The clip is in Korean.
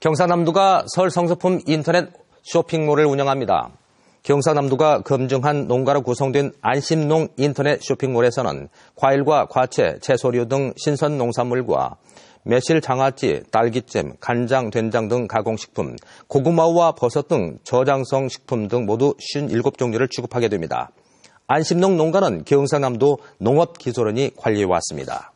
경사남도가설 성서품 인터넷 쇼핑몰을 운영합니다. 경사남도가 검증한 농가로 구성된 안심농 인터넷 쇼핑몰에서는 과일과 과채, 채소류 등 신선 농산물과 매실 장아찌, 딸기잼, 간장, 된장 등 가공식품, 고구마와 버섯 등 저장성 식품 등 모두 57종류를 취급하게 됩니다. 안심농 농가는 경상남도 농업기술원이 관리해왔습니다.